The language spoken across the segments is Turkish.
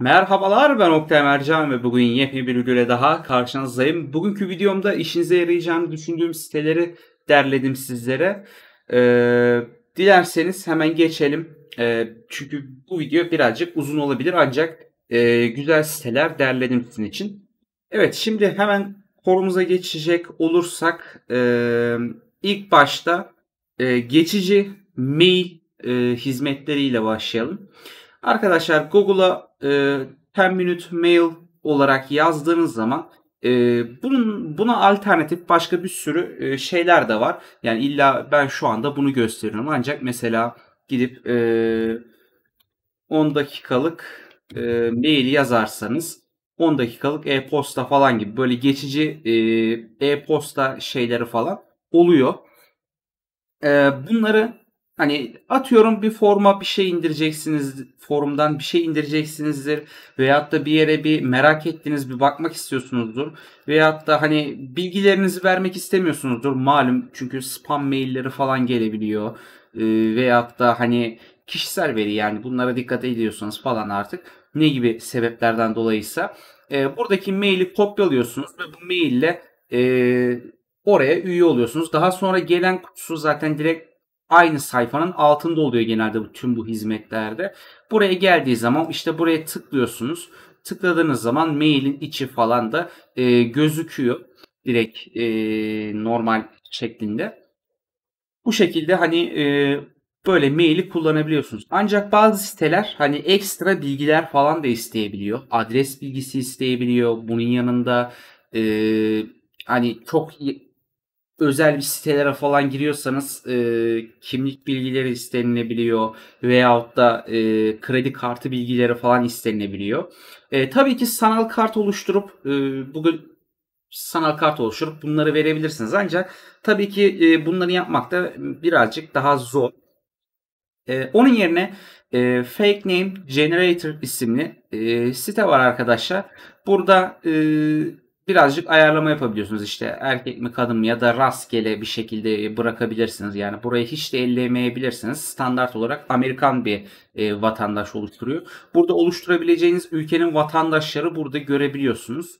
Merhabalar ben Oktay Mercan ve bugün yepyeni bir videoyla daha karşınızdayım. Bugünkü videomda işinize yarayacağını düşündüğüm siteleri derledim sizlere. Ee, dilerseniz hemen geçelim. Ee, çünkü bu video birazcık uzun olabilir ancak e, güzel siteler derledim sizin için. Evet şimdi hemen konumuza geçecek olursak e, ilk başta e, geçici mail e, hizmetleriyle başlayalım. Arkadaşlar Google'a e, 10 minute mail olarak yazdığınız zaman e, bunun buna alternatif başka bir sürü e, şeyler de var. Yani illa ben şu anda bunu gösteriyorum. Ancak mesela gidip e, 10 dakikalık e, mail yazarsanız 10 dakikalık e-posta falan gibi böyle geçici e, posta şeyleri falan oluyor. E, bunları Hani atıyorum bir forma bir şey indireceksiniz, forumdan bir şey indireceksinizdir. Veyahut da bir yere bir merak ettiğiniz bir bakmak istiyorsunuzdur. Veyahut da hani bilgilerinizi vermek istemiyorsunuzdur. Malum çünkü spam mailleri falan gelebiliyor. Ee, veyahut da hani kişisel veri yani bunlara dikkat ediyorsunuz falan artık ne gibi sebeplerden dolayısa e, buradaki maili kopyalıyorsunuz ve bu maille e, oraya üye oluyorsunuz. Daha sonra gelen kutusu zaten direkt aynı sayfanın altında oluyor genelde tüm bu hizmetlerde. Buraya geldiği zaman işte buraya tıklıyorsunuz. Tıkladığınız zaman mailin içi falan da e, gözüküyor. Direkt e, normal şeklinde. Bu şekilde hani e, böyle maili kullanabiliyorsunuz. Ancak bazı siteler hani ekstra bilgiler falan da isteyebiliyor. Adres bilgisi isteyebiliyor. Bunun yanında e, hani çok özel bir sitelere falan giriyorsanız e, kimlik bilgileri istenilebiliyor veyahut da e, kredi kartı bilgileri falan istenilebiliyor. E, tabii ki sanal kart oluşturup e, bugün sanal kart oluşturup bunları verebilirsiniz. Ancak tabii ki e, bunları yapmak da birazcık daha zor. E, onun yerine e, Fake Name Generator isimli e, site var arkadaşlar. Burada e, birazcık ayarlama yapabiliyorsunuz. işte erkek mi kadın mı ya da rastgele bir şekilde bırakabilirsiniz. Yani burayı hiç de ellemeyebilirsiniz. Standart olarak Amerikan bir e, vatandaş oluşturuyor. Burada oluşturabileceğiniz ülkenin vatandaşları burada görebiliyorsunuz.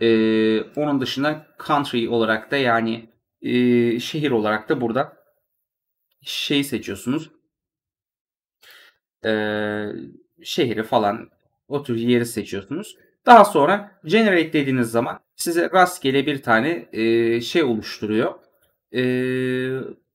E, onun dışında country olarak da yani e, şehir olarak da burada şey seçiyorsunuz. E, şehri falan o tür yeri seçiyorsunuz. Daha sonra generate dediğiniz zaman size rastgele bir tane e, şey oluşturuyor. E,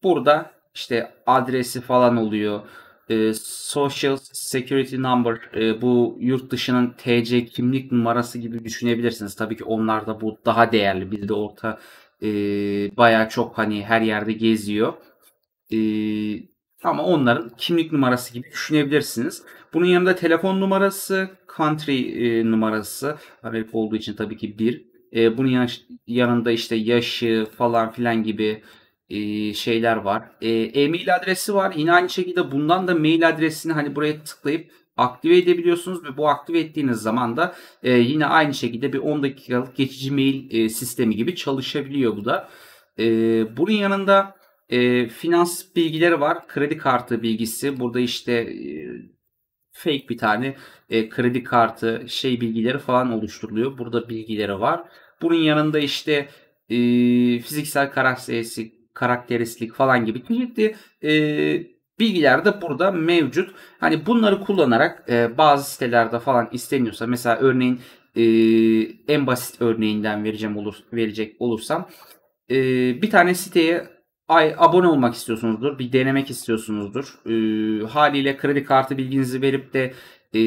burada işte adresi falan oluyor. E, Social Security Number e, bu yurt dışının TC kimlik numarası gibi düşünebilirsiniz. Tabii ki onlarda bu daha değerli. de orta e, baya çok hani her yerde geziyor. E, ama onların kimlik numarası gibi düşünebilirsiniz. Bunun yanında telefon numarası, country e, numarası Amerika olduğu için tabii ki bir. E, bunun yan, yanında işte yaşı falan filan gibi e, şeyler var. E, e-mail e adresi var. Yine aynı şekilde bundan da mail adresini hani buraya tıklayıp aktive edebiliyorsunuz ve bu aktive ettiğiniz zaman da e, yine aynı şekilde bir 10 dakikalık geçici mail e, sistemi gibi çalışabiliyor bu da. E, bunun yanında e, finans bilgileri var. Kredi kartı bilgisi. Burada işte e, fake bir tane e, kredi kartı şey bilgileri falan oluşturuluyor. Burada bilgileri var. Bunun yanında işte e, fiziksel karakteristik, karakteristik falan gibi çeşitli e, bilgiler de burada mevcut. Hani bunları kullanarak e, bazı sitelerde falan isteniyorsa mesela örneğin e, en basit örneğinden vereceğim olur, verecek olursam e, bir tane siteye ay abone olmak istiyorsunuzdur, bir denemek istiyorsunuzdur. E, haliyle kredi kartı bilginizi verip de e,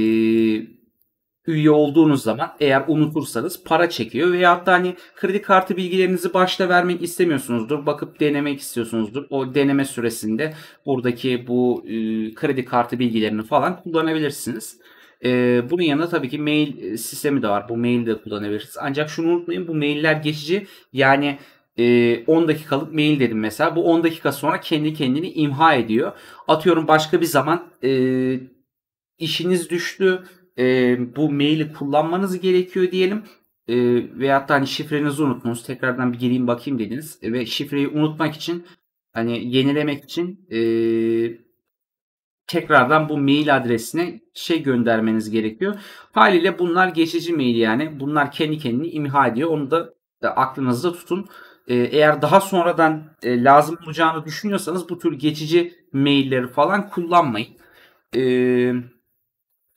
üye olduğunuz zaman eğer unutursanız para çekiyor veya hatta hani kredi kartı bilgilerinizi başta vermek istemiyorsunuzdur. Bakıp denemek istiyorsunuzdur. O deneme süresinde buradaki bu e, kredi kartı bilgilerini falan kullanabilirsiniz. E, bunun yanında tabii ki mail e, sistemi de var. Bu maili de kullanabilirsiniz. Ancak şunu unutmayın bu mailler geçici. Yani 10 e, dakikalık mail dedim mesela. Bu 10 dakika sonra kendi kendini imha ediyor. Atıyorum başka bir zaman e, işiniz düştü e, bu maili kullanmanız gerekiyor diyelim. E, ee, veyahut da hani şifrenizi unuttunuz. Tekrardan bir geleyim bakayım dediniz. E, ve şifreyi unutmak için hani yenilemek için e, tekrardan bu mail adresine şey göndermeniz gerekiyor. Haliyle bunlar geçici mail yani. Bunlar kendi kendini imha ediyor. Onu da aklınızda tutun. Eğer daha sonradan e, lazım olacağını düşünüyorsanız bu tür geçici mailleri falan kullanmayın. Eee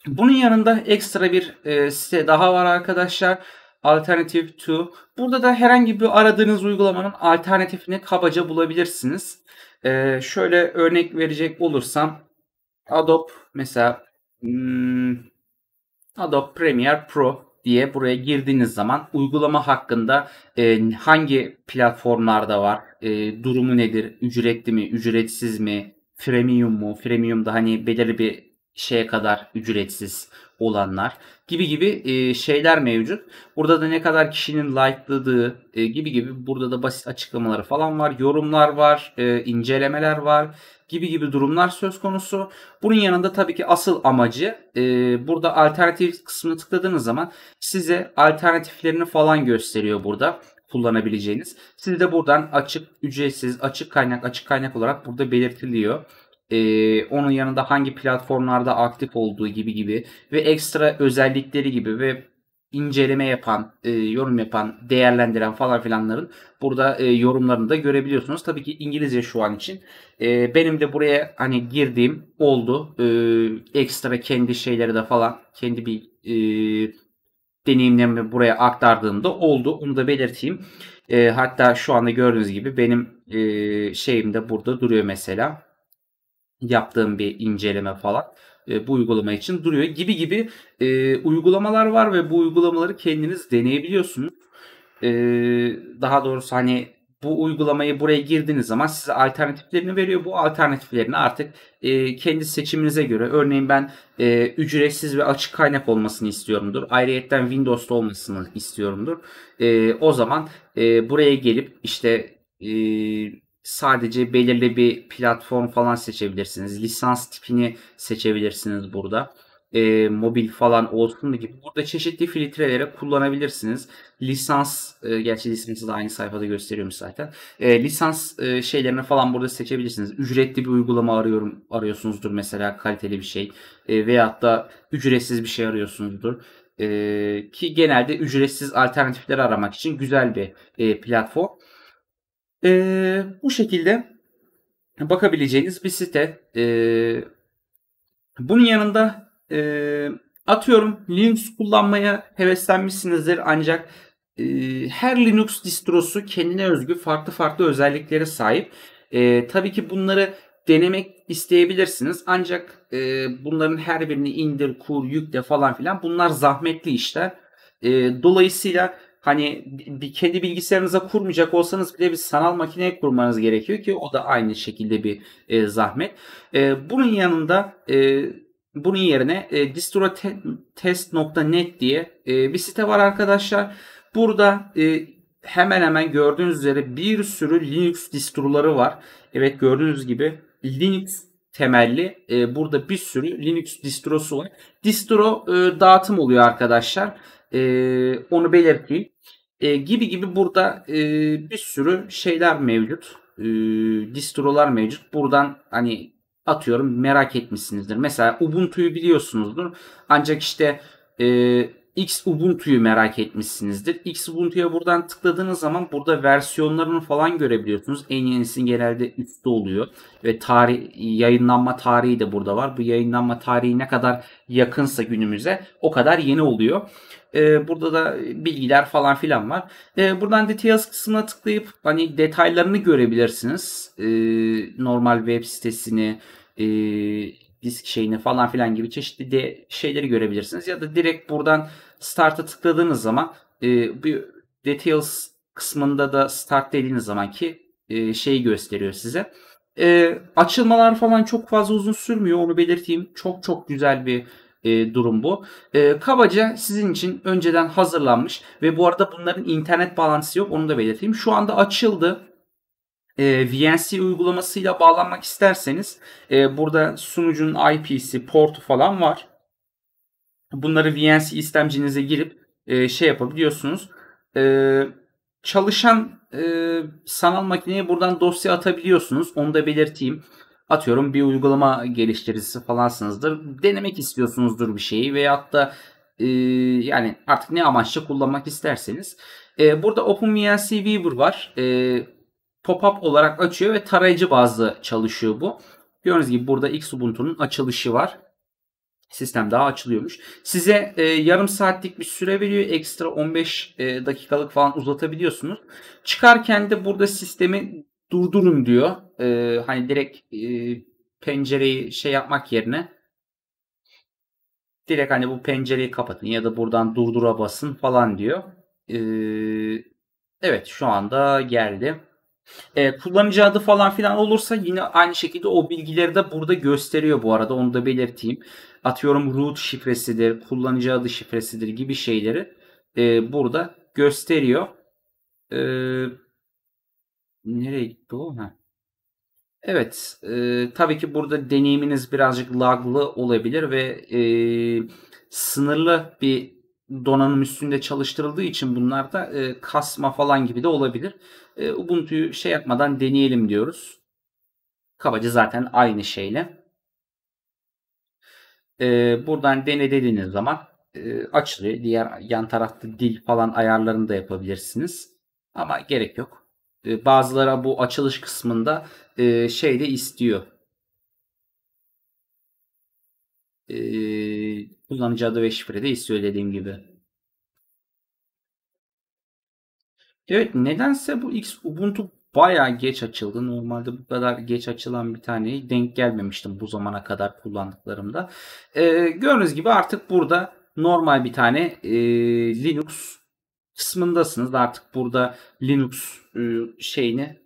bunun yanında ekstra bir e, site daha var arkadaşlar. Alternative to. Burada da herhangi bir aradığınız uygulamanın alternatifini kabaca bulabilirsiniz. E, şöyle örnek verecek olursam Adobe mesela hmm, Adobe Premiere Pro diye buraya girdiğiniz zaman uygulama hakkında e, hangi platformlarda var, e, durumu nedir, ücretli mi, ücretsiz mi, freemium mu, da hani belirli bir şeye kadar ücretsiz olanlar gibi gibi e, şeyler mevcut. Burada da ne kadar kişinin like'ladığı e, gibi gibi burada da basit açıklamaları falan var. Yorumlar var, e, incelemeler var gibi gibi durumlar söz konusu. Bunun yanında tabii ki asıl amacı burada alternatif kısmına tıkladığınız zaman size alternatiflerini falan gösteriyor burada kullanabileceğiniz. Siz de buradan açık, ücretsiz, açık kaynak, açık kaynak olarak burada belirtiliyor e, onun yanında hangi platformlarda aktif olduğu gibi gibi ve ekstra özellikleri gibi ve inceleme yapan, e, yorum yapan, değerlendiren falan filanların burada e, yorumlarını da görebiliyorsunuz. Tabii ki İngilizce şu an için. E, benim de buraya hani girdiğim oldu. E, ekstra kendi şeyleri de falan, kendi bir e, deneyimlerimi buraya aktardığımda oldu. Onu da belirteyim. E, hatta şu anda gördüğünüz gibi benim e, şeyim de burada duruyor mesela yaptığım bir inceleme falan e, bu uygulama için duruyor gibi gibi e, uygulamalar var ve bu uygulamaları kendiniz deneyebiliyorsunuz. E, daha doğrusu hani bu uygulamayı buraya girdiğiniz zaman size alternatiflerini veriyor. Bu alternatiflerini artık e, kendi seçiminize göre örneğin ben e, ücretsiz ve açık kaynak olmasını istiyorumdur. Ayrıyeten Windows'ta olmasını istiyorumdur. E, o zaman e, buraya gelip işte e, sadece belirli bir platform falan seçebilirsiniz. Lisans tipini seçebilirsiniz burada. E, mobil falan olsun gibi. Burada çeşitli filtrelere kullanabilirsiniz. Lisans, e, gerçi lisansı da aynı sayfada gösteriyorum zaten. E, lisans e, şeylerini falan burada seçebilirsiniz. Ücretli bir uygulama arıyorum arıyorsunuzdur mesela kaliteli bir şey. E, veyahut da ücretsiz bir şey arıyorsunuzdur. E, ki genelde ücretsiz alternatifleri aramak için güzel bir e, platform. E, bu şekilde bakabileceğiniz bir site. E, bunun yanında e, atıyorum Linux kullanmaya heveslenmişsinizdir ancak e, her Linux distrosu kendine özgü farklı farklı özelliklere sahip. E, tabii ki bunları denemek isteyebilirsiniz. Ancak e, bunların her birini indir, kur, yükle falan filan bunlar zahmetli işler. E, dolayısıyla hani bir kendi bilgisayarınıza kurmayacak olsanız bile bir sanal makineye kurmanız gerekiyor ki o da aynı şekilde bir e, zahmet. E, bunun yanında e, bunun yerine e, distrotest.net diye e, bir site var arkadaşlar. Burada e, hemen hemen gördüğünüz üzere bir sürü Linux distroları var. Evet gördüğünüz gibi Linux temelli e, burada bir sürü Linux distrosu var. Distro e, dağıtım oluyor arkadaşlar. E, onu belirteyim. E, gibi gibi burada e, bir sürü şeyler mevcut. E, distrolar mevcut. Buradan hani atıyorum merak etmişsinizdir. Mesela Ubuntu'yu biliyorsunuzdur. Ancak işte e, X Ubuntu'yu merak etmişsinizdir. X Ubuntu'ya buradan tıkladığınız zaman burada versiyonlarını falan görebiliyorsunuz. En yenisi genelde üstte oluyor ve tarih yayınlanma tarihi de burada var. Bu yayınlanma tarihi ne kadar yakınsa günümüze o kadar yeni oluyor. Ee, burada da bilgiler falan filan var. Ee, buradan details kısmına tıklayıp hani detaylarını görebilirsiniz. Ee, normal web sitesini, e, disk şeyini falan filan gibi çeşitli de şeyleri görebilirsiniz. Ya da direkt buradan start'a tıkladığınız zaman e, bir details kısmında da start dediğiniz zaman ki e, şeyi gösteriyor size. E, açılmalar falan çok fazla uzun sürmüyor onu belirteyim. Çok çok güzel bir e, durum bu. E, kabaca sizin için önceden hazırlanmış ve bu arada bunların internet bağlantısı yok onu da belirteyim. Şu anda açıldı e, VNC uygulamasıyla bağlanmak isterseniz e, burada sunucunun IP'si, portu falan var. Bunları VNC istemcinize girip e, şey yapabiliyorsunuz. E, çalışan e, sanal makineye buradan dosya atabiliyorsunuz. Onu da belirteyim. Atıyorum bir uygulama geliştiricisi falansınızdır. Denemek istiyorsunuzdur bir şeyi veyahut da e, yani artık ne amaçla kullanmak isterseniz. E, burada OpenVNC Weaver var. E, pop-up olarak açıyor ve tarayıcı bazlı çalışıyor bu. Gördüğünüz gibi burada Xubuntu'nun açılışı var. Sistem daha açılıyormuş. Size e, yarım saatlik bir süre veriyor. Ekstra 15 e, dakikalık falan uzatabiliyorsunuz. Çıkarken de burada sistemi durdurun diyor. E, hani direkt e, pencereyi şey yapmak yerine direkt hani bu pencereyi kapatın ya da buradan durdura basın falan diyor. E, evet şu anda geldi. E, kullanıcı adı falan filan olursa yine aynı şekilde o bilgileri de burada gösteriyor bu arada onu da belirteyim. Atıyorum root şifresidir, kullanıcı adı şifresidir gibi şeyleri e, burada gösteriyor. E, nereye gitti o? Ha. Evet, e, tabii ki burada deneyiminiz birazcık laglı olabilir ve e, sınırlı bir donanım üstünde çalıştırıldığı için bunlar da e, kasma falan gibi de olabilir e, Ubuntu'yu şey yapmadan deneyelim diyoruz. Kabaca zaten aynı şeyle. E, buradan dene dediğiniz zaman e, açılıyor. Diğer yan tarafta dil falan ayarlarını da yapabilirsiniz. Ama gerek yok. E, bazılara bu açılış kısmında e, şey de istiyor. E, kullanıcı adı ve şifre de istiyor dediğim gibi. Evet nedense bu X Ubuntu baya geç açıldı. Normalde bu kadar geç açılan bir taneyi denk gelmemiştim bu zamana kadar kullandıklarımda. Ee, gördüğünüz gibi artık burada normal bir tane e, Linux kısmındasınız. Artık burada Linux e, şeyini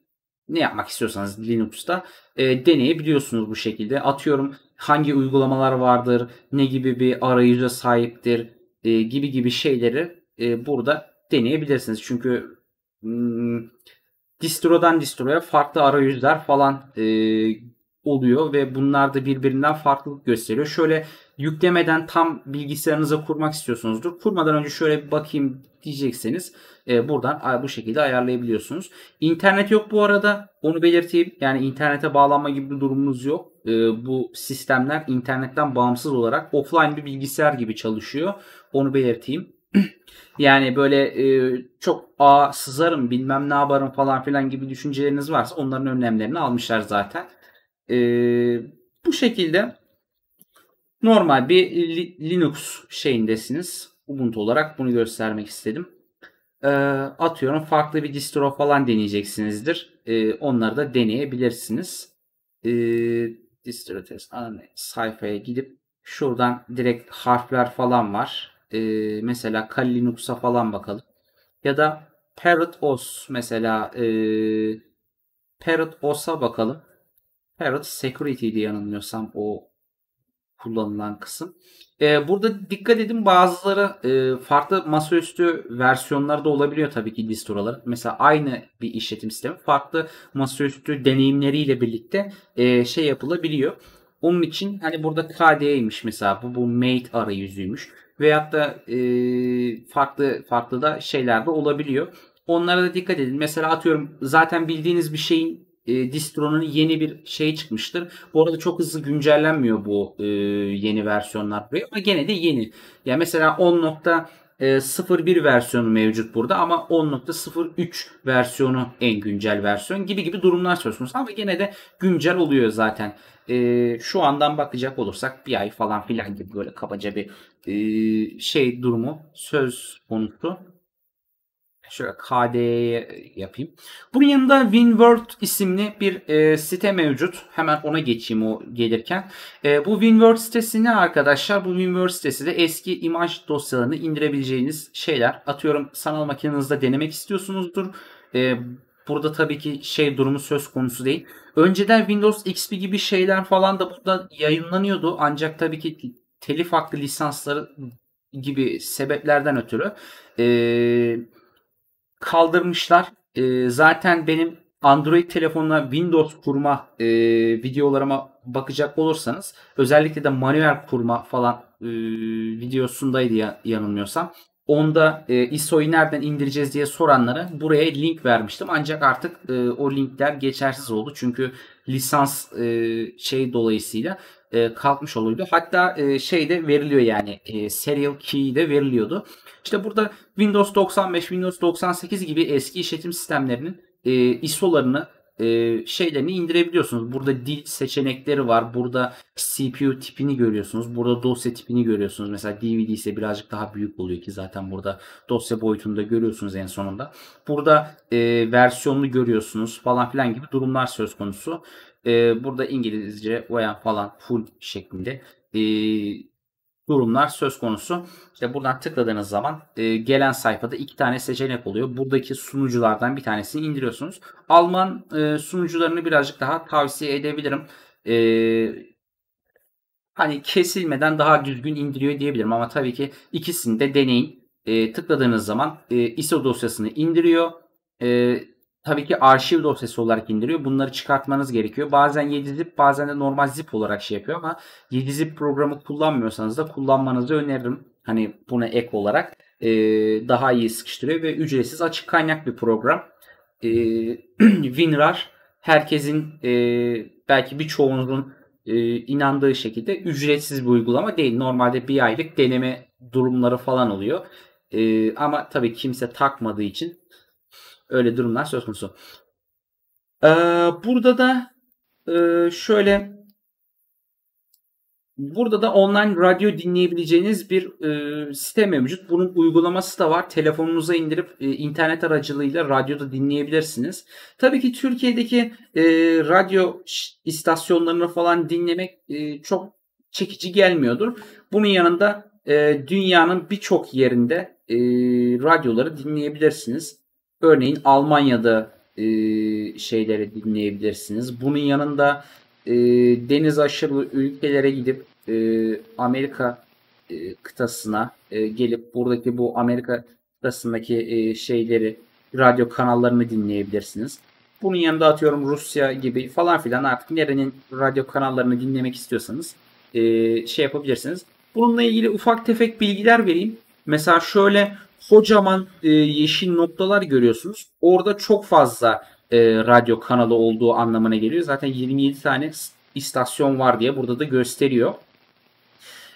ne yapmak istiyorsanız Linux'ta e, deneyebiliyorsunuz bu şekilde. Atıyorum hangi uygulamalar vardır, ne gibi bir arayüze sahiptir e, gibi gibi şeyleri e, burada deneyebilirsiniz. Çünkü Hmm, distrodan distroya farklı arayüzler falan e, oluyor ve bunlar da birbirinden farklılık gösteriyor. Şöyle yüklemeden tam bilgisayarınıza kurmak istiyorsunuzdur. Kurmadan önce şöyle bir bakayım diyecekseniz e, buradan bu şekilde ayarlayabiliyorsunuz. İnternet yok bu arada onu belirteyim. Yani internete bağlanma gibi bir durumunuz yok. E, bu sistemler internetten bağımsız olarak offline bir bilgisayar gibi çalışıyor. Onu belirteyim. yani böyle e, çok a sızarım bilmem ne yaparım falan filan gibi düşünceleriniz varsa onların önlemlerini almışlar zaten. E, bu şekilde normal bir Linux şeyindesiniz. Ubuntu olarak bunu göstermek istedim. E, atıyorum farklı bir distro falan deneyeceksinizdir. E, onları da deneyebilirsiniz. E, distro test sayfaya gidip şuradan direkt harfler falan var e, mesela Kali Linux'a falan bakalım. Ya da Parrot mesela e, Parrot bakalım. Parrot Security diye yanılmıyorsam o kullanılan kısım. E, burada dikkat edin bazıları e, farklı masaüstü versiyonları da olabiliyor tabii ki distoroların. Mesela aynı bir işletim sistemi farklı masaüstü deneyimleriyle birlikte e, şey yapılabiliyor. Onun için hani burada KDE'ymiş mesela bu, bu mate arayüzüymüş. Veyahut da e, farklı farklı da şeyler de olabiliyor. Onlara da dikkat edin. Mesela atıyorum zaten bildiğiniz bir şeyin e, distronun yeni bir şey çıkmıştır. Bu arada çok hızlı güncellenmiyor bu e, yeni versiyonlar buraya ama gene de yeni. Ya yani mesela 10. 0.1 ee, versiyonu mevcut burada ama 10.03 versiyonu en güncel versiyon gibi gibi durumlar söz konusu. Ama gene de güncel oluyor zaten. E, şu andan bakacak olursak bir ay falan filan gibi böyle kabaca bir e, şey durumu söz konusu Şöyle KD yapayım. Bunun yanında WinWord isimli bir e, site mevcut. Hemen ona geçeyim o gelirken. E, bu WinWord sitesi ne arkadaşlar? Bu WinWord sitesi de eski imaj dosyalarını indirebileceğiniz şeyler. Atıyorum sanal makinenizde denemek istiyorsunuzdur. E, burada tabii ki şey durumu söz konusu değil. Önceden Windows XP gibi şeyler falan da burada yayınlanıyordu. Ancak tabii ki telif hakkı lisansları gibi sebeplerden ötürü eee kaldırmışlar. E, zaten benim Android telefonuna Windows kurma e, videolarıma bakacak olursanız özellikle de manuel kurma falan e, videosundaydı ya, yanılmıyorsam. Onda e, ISO'yu nereden indireceğiz diye soranlara buraya link vermiştim. Ancak artık e, o linkler geçersiz oldu. Çünkü lisans e, şey dolayısıyla e, kalkmış oluyordu. Hatta e, şey de veriliyor yani e, serial key de veriliyordu. İşte burada Windows 95, Windows 98 gibi eski işletim sistemlerinin e, ISO'larını e, şeylerini indirebiliyorsunuz. Burada dil seçenekleri var. Burada CPU tipini görüyorsunuz. Burada dosya tipini görüyorsunuz. Mesela DVD ise birazcık daha büyük oluyor ki zaten burada dosya boyutunda görüyorsunuz en sonunda. Burada e, versiyonunu görüyorsunuz falan filan gibi durumlar söz konusu. E, burada İngilizce veya falan full şeklinde e, durumlar söz konusu. İşte buradan tıkladığınız zaman e, gelen sayfada iki tane seçenek oluyor. Buradaki sunuculardan bir tanesini indiriyorsunuz. Alman e, sunucularını birazcık daha tavsiye edebilirim. E, hani kesilmeden daha düzgün indiriyor diyebilirim ama tabii ki ikisini de deneyin. E, tıkladığınız zaman e, ISO dosyasını indiriyor. E, tabii ki arşiv dosyası olarak indiriyor. Bunları çıkartmanız gerekiyor. Bazen 7 zip bazen de normal zip olarak şey yapıyor ama 7 zip programı kullanmıyorsanız da kullanmanızı öneririm. Hani buna ek olarak e, daha iyi sıkıştırıyor ve ücretsiz açık kaynak bir program. E, WinRAR herkesin e, belki birçoğunuzun e, inandığı şekilde ücretsiz bir uygulama değil. Normalde bir aylık deneme durumları falan oluyor. E, ama tabii kimse takmadığı için Öyle durumlar söz konusu. Ee, burada da e, şöyle Burada da online radyo dinleyebileceğiniz bir e, site mevcut. Bunun uygulaması da var. Telefonunuza indirip e, internet aracılığıyla radyoda dinleyebilirsiniz. Tabii ki Türkiye'deki e, radyo istasyonlarını falan dinlemek e, çok çekici gelmiyordur. Bunun yanında e, dünyanın birçok yerinde e, radyoları dinleyebilirsiniz. Örneğin Almanya'da e, şeyleri dinleyebilirsiniz. Bunun yanında e, deniz aşırı ülkelere gidip e, Amerika e, kıtasına e, gelip buradaki bu Amerika kıtasındaki e, şeyleri radyo kanallarını dinleyebilirsiniz. Bunun yanında atıyorum Rusya gibi falan filan artık nerenin radyo kanallarını dinlemek istiyorsanız e, şey yapabilirsiniz. Bununla ilgili ufak tefek bilgiler vereyim. Mesela şöyle kocaman e, yeşil noktalar görüyorsunuz. Orada çok fazla e, radyo kanalı olduğu anlamına geliyor. Zaten 27 tane istasyon var diye burada da gösteriyor.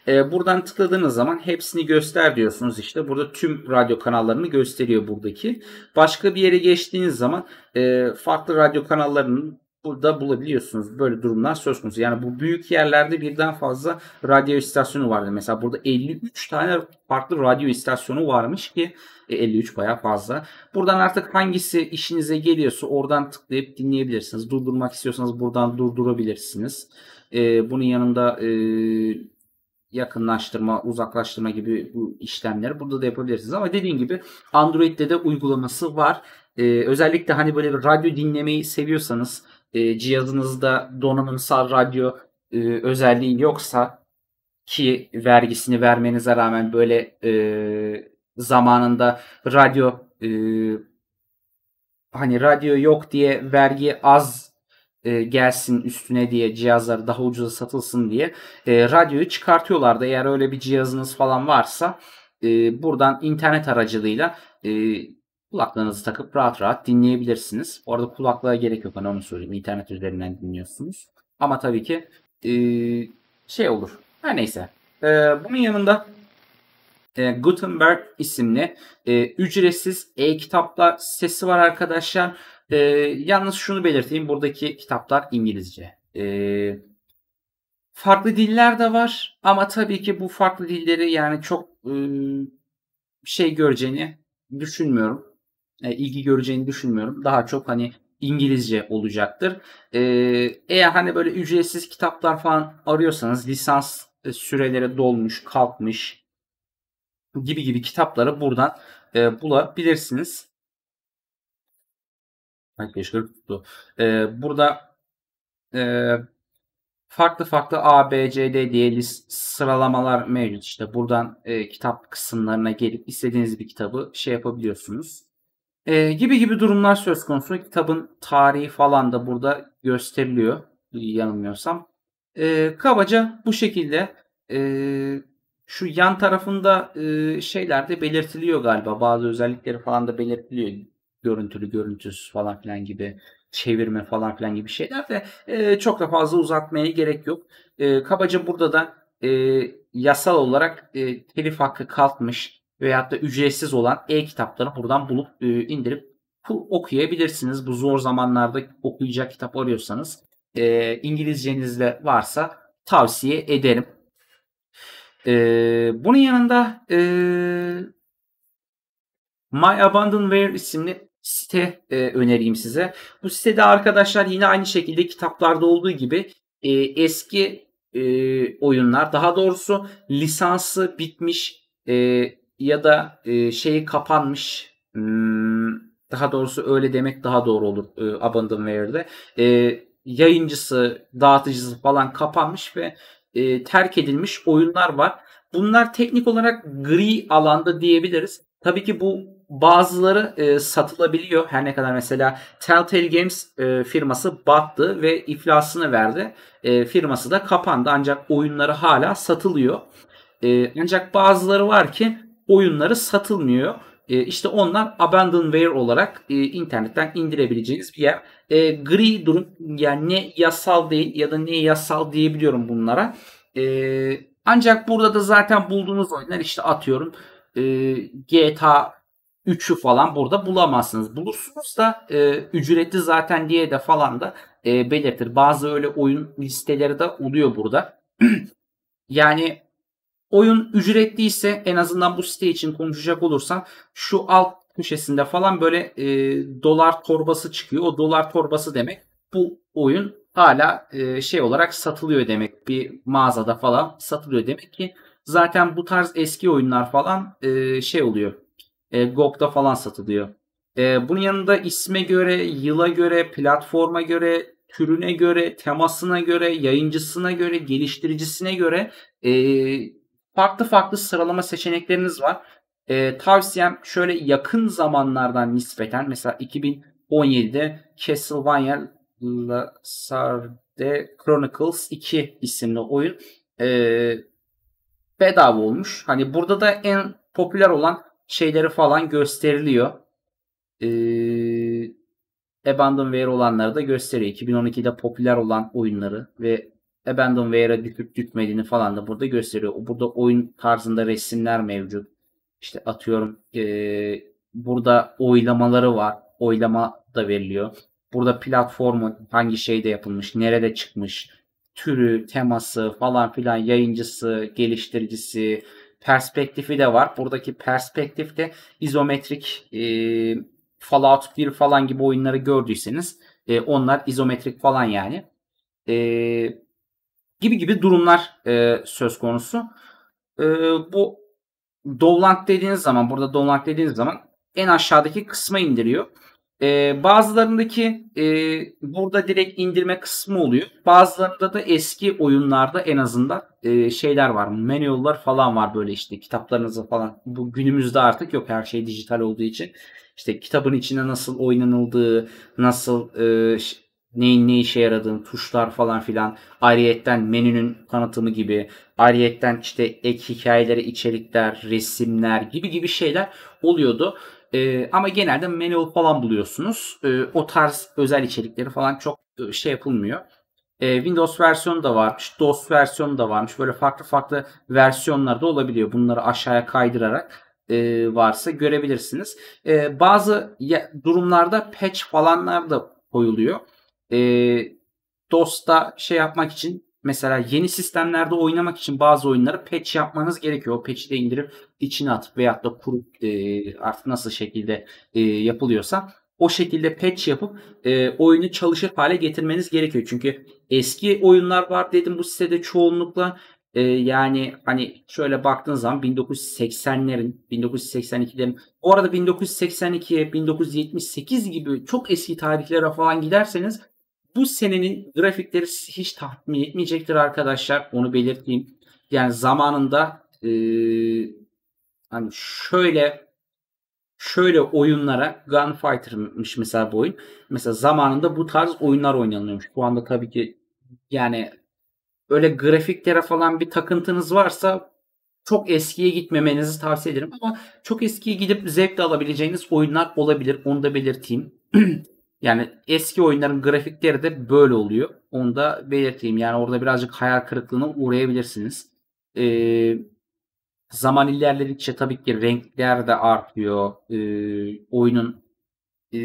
E, buradan tıkladığınız zaman hepsini göster diyorsunuz işte. Burada tüm radyo kanallarını gösteriyor buradaki. Başka bir yere geçtiğiniz zaman e, farklı radyo kanallarının burada bulabiliyorsunuz. Böyle durumlar söz konusu. Yani bu büyük yerlerde birden fazla radyo istasyonu vardı. Mesela burada 53 tane farklı radyo istasyonu varmış ki 53 e, baya fazla. Buradan artık hangisi işinize geliyorsa oradan tıklayıp dinleyebilirsiniz. Durdurmak istiyorsanız buradan durdurabilirsiniz. Ee, bunun yanında e, yakınlaştırma, uzaklaştırma gibi bu işlemleri burada da yapabilirsiniz. Ama dediğim gibi Android'de de uygulaması var. Ee, özellikle hani böyle bir radyo dinlemeyi seviyorsanız e, cihazınızda donanımsal radyo e, özelliği yoksa ki vergisini vermenize rağmen böyle e, zamanında radyo e, hani radyo yok diye vergi az e, gelsin üstüne diye cihazlar daha ucuza satılsın diye e, radyoyu çıkartıyorlardı. Eğer öyle bir cihazınız falan varsa e, buradan internet aracılığıyla e, Kulaklığınızı takıp rahat rahat dinleyebilirsiniz. Orada kulaklığa gerek yok. ben hani onu söyleyeyim. İnternet üzerinden dinliyorsunuz. Ama tabii ki e, şey olur. Her neyse. E, bunun yanında e, Gutenberg isimli e, ücretsiz e kitapla sesi var arkadaşlar. E, yalnız şunu belirteyim. Buradaki kitaplar İngilizce. E, farklı diller de var ama tabii ki bu farklı dilleri yani çok e, şey göreceğini düşünmüyorum. E, ilgi göreceğini düşünmüyorum. Daha çok hani İngilizce olacaktır. E, eğer hani böyle ücretsiz kitaplar falan arıyorsanız lisans e, süreleri dolmuş, kalkmış gibi gibi kitapları buradan e, bulabilirsiniz. Arkadaşlar tuttu. E, burada e, farklı farklı A, B, C, D diye list sıralamalar mevcut. İşte buradan e, kitap kısımlarına gelip istediğiniz bir kitabı şey yapabiliyorsunuz. E, gibi gibi durumlar söz konusu. Kitabın tarihi falan da burada gösteriliyor yanılmıyorsam. E, kabaca bu şekilde e, şu yan tarafında e, şeyler de belirtiliyor galiba. Bazı özellikleri falan da belirtiliyor. Görüntülü, görüntüsüz falan filan gibi çevirme falan filan gibi şeyler de e, çok da fazla uzatmaya gerek yok. E, kabaca burada da e, yasal olarak e, telif hakkı kalkmış veyahut da ücretsiz olan e-kitapları buradan bulup e, indirip okuyabilirsiniz. Bu zor zamanlarda okuyacak kitap arıyorsanız e, İngilizceniz de varsa tavsiye ederim. E, bunun yanında e, My Abandonware isimli site e, önereyim size. Bu sitede arkadaşlar yine aynı şekilde kitaplarda olduğu gibi e, eski e, oyunlar daha doğrusu lisansı bitmiş e, ya da e, şeyi kapanmış hmm, daha doğrusu öyle demek daha doğru olur e, Abandonware'de. E, yayıncısı, dağıtıcısı falan kapanmış ve e, terk edilmiş oyunlar var. Bunlar teknik olarak gri alanda diyebiliriz. Tabii ki bu bazıları e, satılabiliyor. Her ne kadar mesela Telltale Games e, firması battı ve iflasını verdi. E, firması da kapandı ancak oyunları hala satılıyor. E, ancak bazıları var ki oyunları satılmıyor. E, işte onlar abandonware olarak e, internetten indirebileceğiniz bir yer. E, gri durum yani ne yasal değil ya da ne yasal diyebiliyorum bunlara. E, ancak burada da zaten bulduğunuz oyunlar işte atıyorum e, GTA 3'ü falan burada bulamazsınız. Bulursunuz da e, ücretli zaten diye de falan da e, belirtir. Bazı öyle oyun listeleri de oluyor burada. yani Oyun ücretliyse en azından bu site için konuşacak olursa şu alt köşesinde falan böyle e, dolar torbası çıkıyor. O dolar torbası demek bu oyun hala e, şey olarak satılıyor demek. Bir mağazada falan satılıyor demek ki zaten bu tarz eski oyunlar falan e, şey oluyor. E, GOG'da falan satılıyor. E, bunun yanında isme göre, yıla göre, platforma göre, türüne göre, temasına göre, yayıncısına göre, geliştiricisine göre e, farklı farklı sıralama seçenekleriniz var. E, tavsiyem şöyle yakın zamanlardan nispeten mesela 2017'de Castlevania Lazarde Chronicles 2 isimli oyun e, bedava olmuş. Hani burada da en popüler olan şeyleri falan gösteriliyor. E, ee, Abandonware olanları da gösteriyor. 2012'de popüler olan oyunları ve Abandonware'a düşüp düşmediğini falan da burada gösteriyor. Burada oyun tarzında resimler mevcut. İşte atıyorum e, burada oylamaları var. Oylama da veriliyor. Burada platformun hangi şeyde yapılmış, nerede çıkmış, türü, teması falan filan yayıncısı, geliştiricisi, perspektifi de var. Buradaki perspektif de izometrik e, Fallout 1 falan gibi oyunları gördüyseniz e, onlar izometrik falan yani. E, gibi gibi durumlar e, söz konusu. E, bu Dovlank dediğiniz zaman burada Dovlank dediğiniz zaman en aşağıdaki kısma indiriyor. E, bazılarındaki e, burada direkt indirme kısmı oluyor. Bazılarında da eski oyunlarda en azından e, şeyler var. Manual'lar falan var böyle işte kitaplarınızı falan. Bu günümüzde artık yok her şey dijital olduğu için. İşte kitabın içinde nasıl oynanıldığı, nasıl e, neyin ne işe yaradığını, tuşlar falan filan. Ayrıyetten menünün tanıtımı gibi. Ayrıyetten işte ek hikayeleri içerikler, resimler gibi gibi şeyler oluyordu. Ee, ama genelde manual falan buluyorsunuz. Ee, o tarz özel içerikleri falan çok e, şey yapılmıyor. Ee, Windows versiyonu da varmış, DOS versiyonu da varmış. Böyle farklı farklı versiyonlar da olabiliyor. Bunları aşağıya kaydırarak e, varsa görebilirsiniz. E, bazı ya, durumlarda patch falanlar da koyuluyor e, DOS'ta şey yapmak için mesela yeni sistemlerde oynamak için bazı oyunları patch yapmanız gerekiyor. O patch'i de indirip içine atıp veyahut da kurup e, artık nasıl şekilde e, yapılıyorsa o şekilde patch yapıp e, oyunu çalışır hale getirmeniz gerekiyor. Çünkü eski oyunlar var dedim bu sitede çoğunlukla e, yani hani şöyle baktığınız zaman 1980'lerin 1982'lerin o arada 1982'ye 1978 gibi çok eski tarihlere falan giderseniz bu senenin grafikleri hiç tahmin etmeyecektir arkadaşlar. Onu belirteyim. Yani zamanında e, hani şöyle şöyle oyunlara Gunfighter'mış mesela bu oyun. Mesela zamanında bu tarz oyunlar oynanıyormuş. Bu anda tabii ki yani öyle grafiklere falan bir takıntınız varsa çok eskiye gitmemenizi tavsiye ederim. Ama çok eskiye gidip zevk de alabileceğiniz oyunlar olabilir. Onu da belirteyim. Yani eski oyunların grafikleri de böyle oluyor. Onu da belirteyim. Yani orada birazcık hayal kırıklığına uğrayabilirsiniz. Ee, zaman ilerledikçe tabii ki renkler de artıyor. Ee, oyunun e,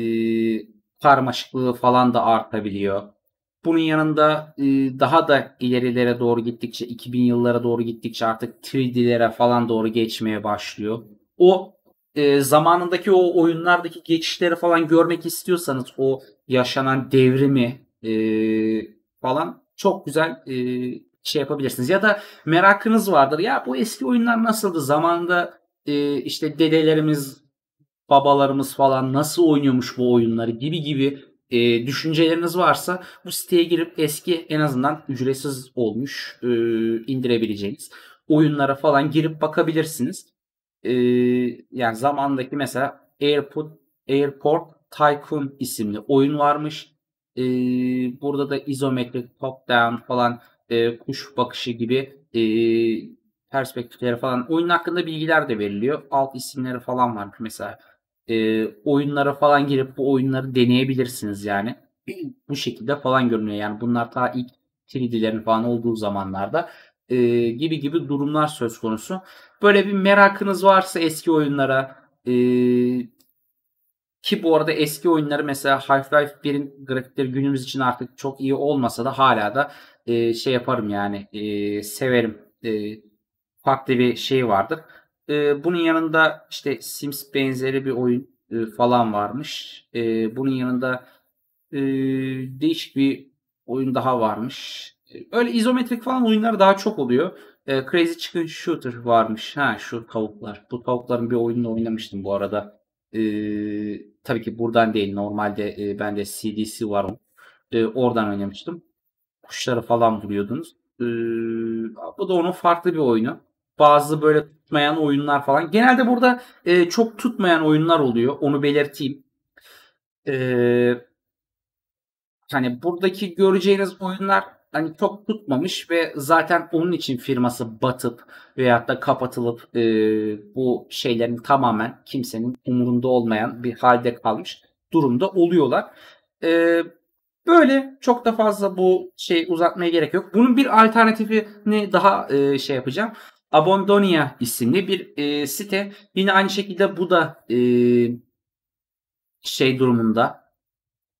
karmaşıklığı falan da artabiliyor. Bunun yanında e, daha da ilerilere doğru gittikçe 2000 yıllara doğru gittikçe artık 3D'lere falan doğru geçmeye başlıyor. O e, zamanındaki o oyunlardaki geçişleri falan görmek istiyorsanız o yaşanan devrimi e, falan çok güzel e, şey yapabilirsiniz. Ya da merakınız vardır. Ya bu eski oyunlar nasıldı? Zamanında e, işte dedelerimiz, babalarımız falan nasıl oynuyormuş bu oyunları gibi gibi e, düşünceleriniz varsa bu siteye girip eski en azından ücretsiz olmuş e, indirebileceğiniz oyunlara falan girip bakabilirsiniz. Ee, yani zamandaki mesela Airport, Airport Tycoon isimli oyun varmış. E, burada da izometrik top down falan e, kuş bakışı gibi e, perspektifleri falan oyun hakkında bilgiler de veriliyor. Alt isimleri falan var mesela. E, oyunlara falan girip bu oyunları deneyebilirsiniz yani. bu şekilde falan görünüyor. Yani bunlar daha ilk 3D'lerin falan olduğu zamanlarda e, gibi gibi durumlar söz konusu. Böyle bir merakınız varsa eski oyunlara e, ki bu arada eski oyunları mesela Half-Life 1'in grafikleri günümüz için artık çok iyi olmasa da hala da e, şey yaparım yani e, severim. E, farklı bir şey vardır. E, bunun yanında işte Sims benzeri bir oyun e, falan varmış. E, bunun yanında e, değişik bir oyun daha varmış. Öyle izometrik falan oyunlar daha çok oluyor. E, Crazy Chicken Shooter varmış. Ha şu tavuklar. Bu tavukların bir oyununu oynamıştım bu arada. E, tabii ki buradan değil. Normalde e, de CDC var. E, oradan oynamıştım. Kuşları falan vuruyordunuz. E, bu da onun farklı bir oyunu. Bazı böyle tutmayan oyunlar falan. Genelde burada e, çok tutmayan oyunlar oluyor. Onu belirteyim. Eee hani buradaki göreceğiniz oyunlar hani çok tutmamış ve zaten onun için firması batıp veyahut da kapatılıp e, bu şeylerin tamamen kimsenin umurunda olmayan bir halde kalmış durumda oluyorlar. E, böyle çok da fazla bu şey uzatmaya gerek yok. Bunun bir alternatifini daha e, şey yapacağım. Abondonia isimli bir e, site. Yine aynı şekilde bu da e, şey durumunda.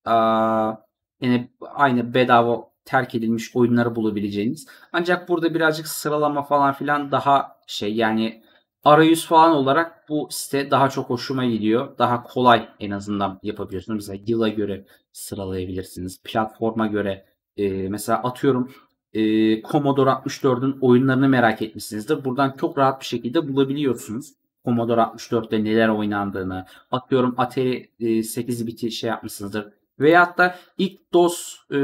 Aa, yine aynı bedava terk edilmiş oyunları bulabileceğiniz. Ancak burada birazcık sıralama falan filan daha şey yani arayüz falan olarak bu site daha çok hoşuma gidiyor. Daha kolay en azından yapabiliyorsunuz. Mesela yıla göre sıralayabilirsiniz. Platforma göre e, mesela atıyorum e, Commodore 64'ün oyunlarını merak etmişsinizdir. Buradan çok rahat bir şekilde bulabiliyorsunuz. Commodore 64'te neler oynandığını. Atıyorum Atari 8 e, biti şey yapmışsınızdır. Veyahut da ilk DOS e,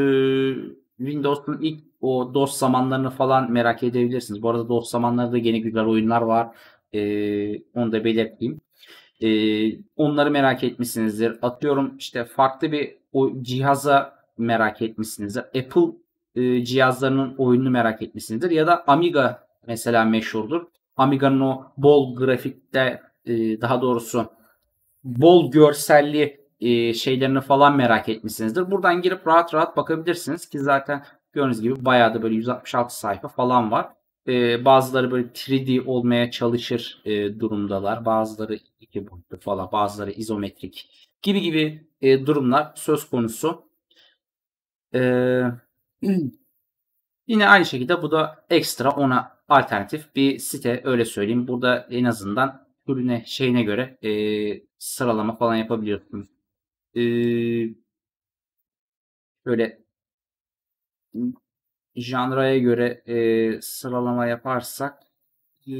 Windows'un ilk o DOS zamanlarını falan merak edebilirsiniz. Bu arada DOS zamanlarında yeni güzel oyunlar var. Ee, onu da belirteyim. Ee, onları merak etmişsinizdir. Atıyorum işte farklı bir o cihaza merak etmişsinizdir. Apple e, cihazlarının oyununu merak etmişsinizdir. Ya da Amiga mesela meşhurdur. Amiga'nın o bol grafikte e, daha doğrusu bol görselli e, şeylerini falan merak etmişsinizdir. Buradan girip rahat rahat bakabilirsiniz ki zaten gördüğünüz gibi bayağı da böyle 166 sayfa falan var. E, bazıları böyle 3D olmaya çalışır e, durumdalar. Bazıları iki boyutlu falan, bazıları izometrik gibi gibi e, durumlar söz konusu. E, yine aynı şekilde bu da ekstra ona alternatif bir site öyle söyleyeyim. Burada en azından türüne şeyine göre e, sıralama falan yapabiliyorsunuz e, böyle janraya göre e, sıralama yaparsak e,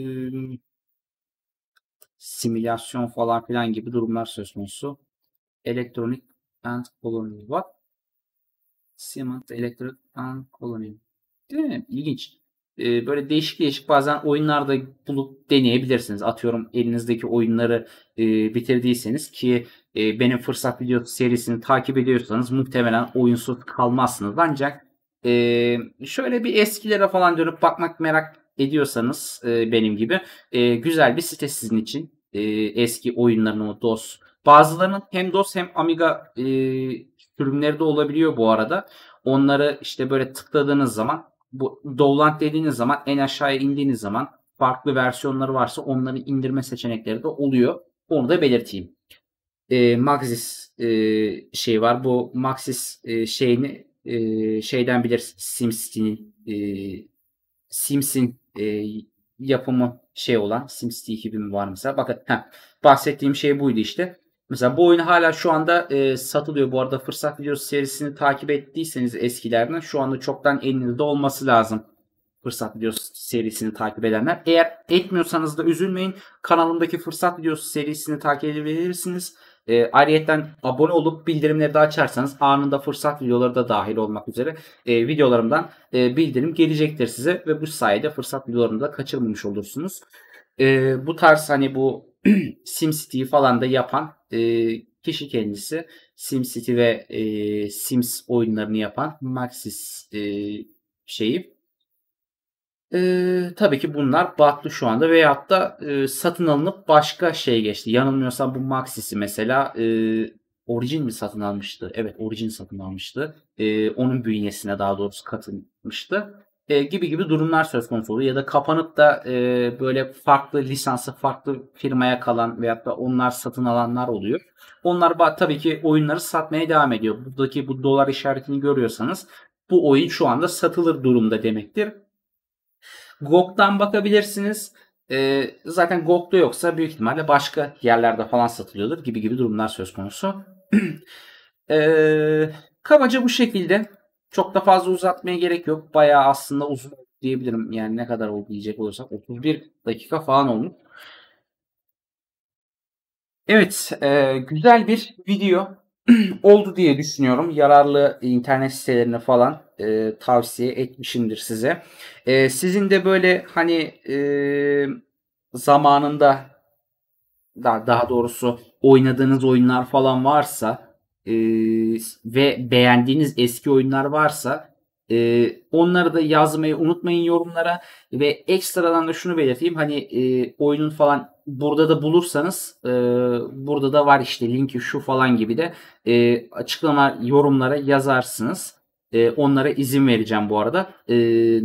simülasyon falan filan gibi durumlar söz konusu. elektronik and Colonial var simant Electric and Colonial. Değil mi? İlginç. Ee, böyle değişik değişik bazen oyunlarda bulup deneyebilirsiniz. Atıyorum elinizdeki oyunları e, bitirdiyseniz ki e, benim fırsat videosu serisini takip ediyorsanız muhtemelen oyunsuz kalmazsınız. Ancak e, şöyle bir eskilere falan dönüp bakmak merak ediyorsanız e, benim gibi e, güzel bir site sizin için. E, eski oyunların o DOS. Bazılarının hem DOS hem Amiga e, sürümleri de olabiliyor bu arada. Onları işte böyle tıkladığınız zaman bu Dovland dediğiniz zaman en aşağıya indiğiniz zaman farklı versiyonları varsa onları indirme seçenekleri de oluyor. Onu da belirteyim. E, Maxis e, şey var. Bu Maxis e, şeyini e, şeyden bilir SimCity'nin e, Sims'in e, yapımı şey olan SimCity mi var mesela. Bakın heh, bahsettiğim şey buydu işte. Mesela bu oyun hala şu anda e, satılıyor. Bu arada fırsat videosu serisini takip ettiyseniz eskilerden şu anda çoktan elinizde olması lazım. Fırsat videosu serisini takip edenler. Eğer etmiyorsanız da üzülmeyin. Kanalımdaki fırsat videosu serisini takip edebilirsiniz. E, ayrıyeten abone olup bildirimleri de açarsanız anında fırsat videoları da dahil olmak üzere e, videolarımdan e, bildirim gelecektir size. Ve bu sayede fırsat videolarını da kaçırmamış olursunuz. E, bu tarz hani bu SimCity falan da yapan e, kişi kendisi SimCity ve e, Sims oyunlarını yapan Maxis e, şeyi. E, tabii ki bunlar batlı şu anda veyahut da e, satın alınıp başka şey geçti. Yanılmıyorsam bu Maxis'i mesela e, Origin mi satın almıştı? Evet Origin satın almıştı. E, onun bünyesine daha doğrusu katılmıştı e, gibi gibi durumlar söz konusu oluyor. Ya da kapanıp da e, böyle farklı lisansı farklı firmaya kalan veyahut da onlar satın alanlar oluyor. Onlar tabii ki oyunları satmaya devam ediyor. Buradaki bu dolar işaretini görüyorsanız bu oyun şu anda satılır durumda demektir. GOG'dan bakabilirsiniz. E, zaten GOG'da yoksa büyük ihtimalle başka yerlerde falan satılıyordur gibi gibi durumlar söz konusu. e, kabaca bu şekilde çok da fazla uzatmaya gerek yok. Bayağı aslında uzun diyebilirim. Yani ne kadar oldu diyecek olursak 31 dakika falan olmuş. Evet, e, güzel bir video oldu diye düşünüyorum. Yararlı internet sitelerini falan e, tavsiye etmişimdir size. E, sizin de böyle hani e, zamanında daha, daha doğrusu oynadığınız oyunlar falan varsa e, ve beğendiğiniz eski oyunlar varsa e, onları da yazmayı unutmayın yorumlara ve ekstradan da şunu belirteyim hani e, oyunun falan burada da bulursanız e, burada da var işte linki şu falan gibi de e, açıklama yorumlara yazarsınız. E, onlara izin vereceğim bu arada. E,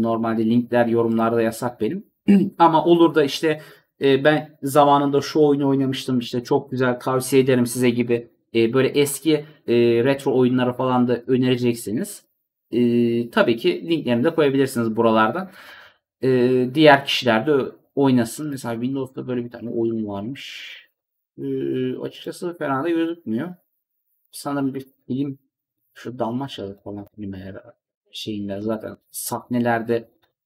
normalde linkler yorumlarda yasak benim. Ama olur da işte e, ben zamanında şu oyunu oynamıştım işte çok güzel tavsiye ederim size gibi e, böyle eski e, retro oyunlara falan da önerecekseniz e, ee, tabii ki linklerini de koyabilirsiniz buralardan. E, diğer kişiler de oynasın. Mesela Windows'da böyle bir tane oyun varmış. E, açıkçası fena da gözükmüyor. Sanırım bir film şu Dalmaçyalı falan filmler şeyinde zaten sahnelerde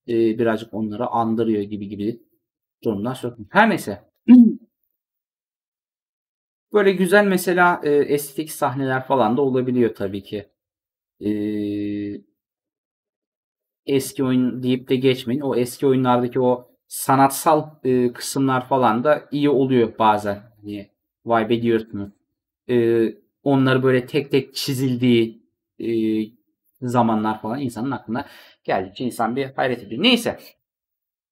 e, birazcık onları andırıyor gibi gibi durumdan sökmüş. Her neyse Böyle güzel mesela e, estetik sahneler falan da olabiliyor tabii ki. E, eski oyun deyip de geçmeyin. O eski oyunlardaki o sanatsal e, kısımlar falan da iyi oluyor bazen. Hani vay be diyorsunuz. E, onları böyle tek tek çizildiği e, zamanlar falan insanın aklına geldi. insan bir hayret ediyor. Neyse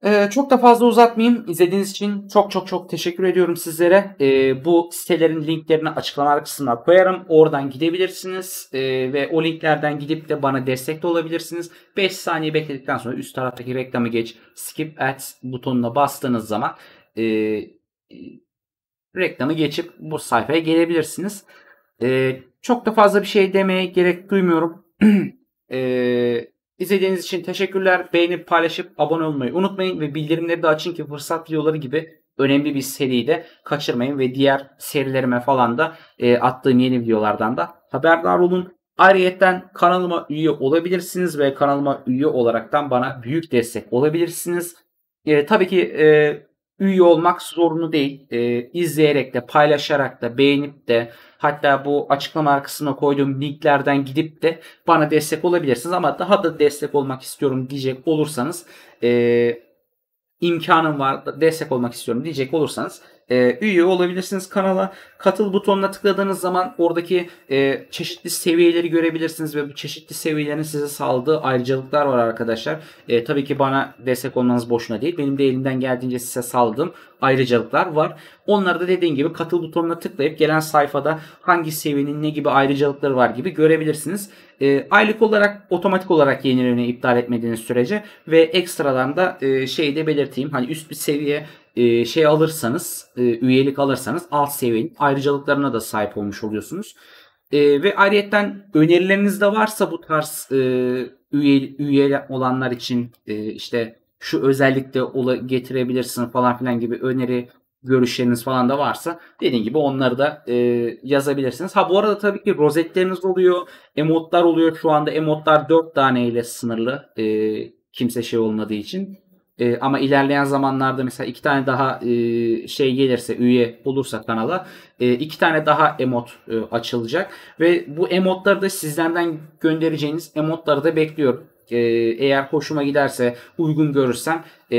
ee, çok da fazla uzatmayayım. İzlediğiniz için çok çok çok teşekkür ediyorum sizlere. Ee, bu sitelerin linklerini açıklamalar kısmına koyarım. Oradan gidebilirsiniz ee, ve o linklerden gidip de bana destek de olabilirsiniz. 5 saniye bekledikten sonra üst taraftaki reklamı geç skip ads butonuna bastığınız zaman e, reklamı geçip bu sayfaya gelebilirsiniz. Ee, çok da fazla bir şey demeye gerek duymuyorum. ee, İzlediğiniz için teşekkürler. Beğenip paylaşıp abone olmayı unutmayın ve bildirimleri de açın ki fırsat videoları gibi önemli bir seriyi de kaçırmayın ve diğer serilerime falan da e, attığım yeni videolardan da haberdar olun. Ayrıyeten kanalıma üye olabilirsiniz ve kanalıma üye olaraktan bana büyük destek olabilirsiniz. E, tabii ki e, üye olmak zorunu değil. E, izleyerek de, paylaşarak da, beğenip de hatta bu açıklama arkasına koyduğum linklerden gidip de bana destek olabilirsiniz. Ama daha da destek olmak istiyorum diyecek olursanız e, imkanım var destek olmak istiyorum diyecek olursanız e, üye olabilirsiniz kanala. Katıl butonuna tıkladığınız zaman oradaki e, çeşitli seviyeleri görebilirsiniz ve bu çeşitli seviyelerin size sağladığı ayrıcalıklar var arkadaşlar. E, tabii ki bana destek olmanız boşuna değil. Benim de elimden geldiğince size sağladığım ayrıcalıklar var. Onları da dediğim gibi katıl butonuna tıklayıp gelen sayfada hangi seviyenin ne gibi ayrıcalıkları var gibi görebilirsiniz. E, aylık olarak otomatik olarak yenilerini iptal etmediğiniz sürece ve ekstradan da e, şeyi de belirteyim. Hani üst bir seviye e, şey alırsanız, e, üyelik alırsanız alt seviyenin ayrıcalıklarına da sahip olmuş oluyorsunuz. E, ve ayrıyetten önerileriniz de varsa bu tarz üye, üye olanlar için işte şu özellikle ola, getirebilirsin falan filan gibi öneri görüşleriniz falan da varsa dediğim gibi onları da e, yazabilirsiniz. Ha bu arada tabii ki rozetleriniz oluyor, emotlar oluyor. Şu anda emotlar 4 tane ile sınırlı. E, kimse şey olmadığı için. E, ama ilerleyen zamanlarda mesela iki tane daha e, şey gelirse üye olursa kanala e, iki tane daha emot e, açılacak ve bu emotları da sizlerden göndereceğiniz emotları da bekliyorum. E, eğer hoşuma giderse uygun görürsem e,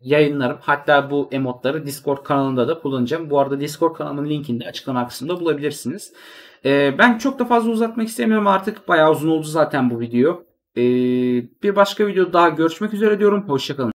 yayınlarım. Hatta bu emotları Discord kanalında da kullanacağım. Bu arada Discord kanalının linkini de açıklama kısmında bulabilirsiniz. E, ben çok da fazla uzatmak istemiyorum artık. Bayağı uzun oldu zaten bu video. E, bir başka videoda daha görüşmek üzere diyorum. Hoşçakalın.